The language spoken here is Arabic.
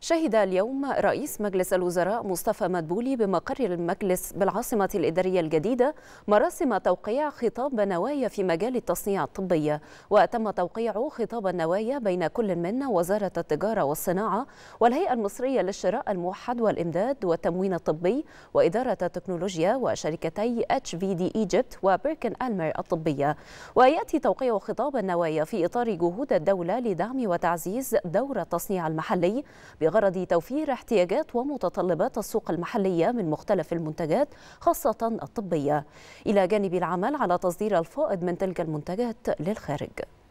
شهد اليوم رئيس مجلس الوزراء مصطفى مدبولي بمقر المجلس بالعاصمة الإدارية الجديدة مراسم توقيع خطاب نوايا في مجال التصنيع الطبي وتم توقيع خطاب النوايا بين كل من وزارة التجارة والصناعة والهيئة المصرية للشراء الموحد والإمداد والتموين الطبي وإدارة التكنولوجيا وشركتي اتش في دي ايجيبت وبيركن ألمر الطبية ويأتي توقيع خطاب النوايا في إطار جهود الدولة لدعم وتعزيز دور التصنيع المحلي بغرض توفير احتياجات ومتطلبات السوق المحلية من مختلف المنتجات خاصة الطبية إلى جانب العمل على تصدير الفائض من تلك المنتجات للخارج